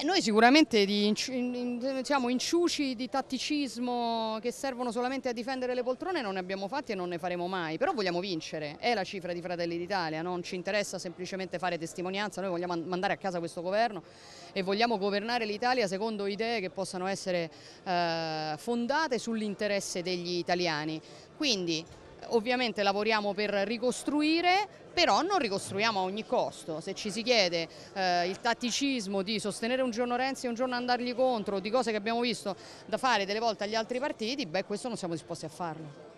Beh, noi sicuramente di, siamo inciuci di tatticismo che servono solamente a difendere le poltrone, non ne abbiamo fatti e non ne faremo mai, però vogliamo vincere, è la cifra di Fratelli d'Italia, non ci interessa semplicemente fare testimonianza, noi vogliamo mandare a casa questo governo e vogliamo governare l'Italia secondo idee che possano essere eh, fondate sull'interesse degli italiani. Quindi ovviamente lavoriamo per ricostruire, però non ricostruiamo a ogni costo. Se ci si chiede eh, il tatticismo di sostenere un giorno Renzi e un giorno andargli contro, di cose che abbiamo visto da fare delle volte agli altri partiti, beh questo non siamo disposti a farlo.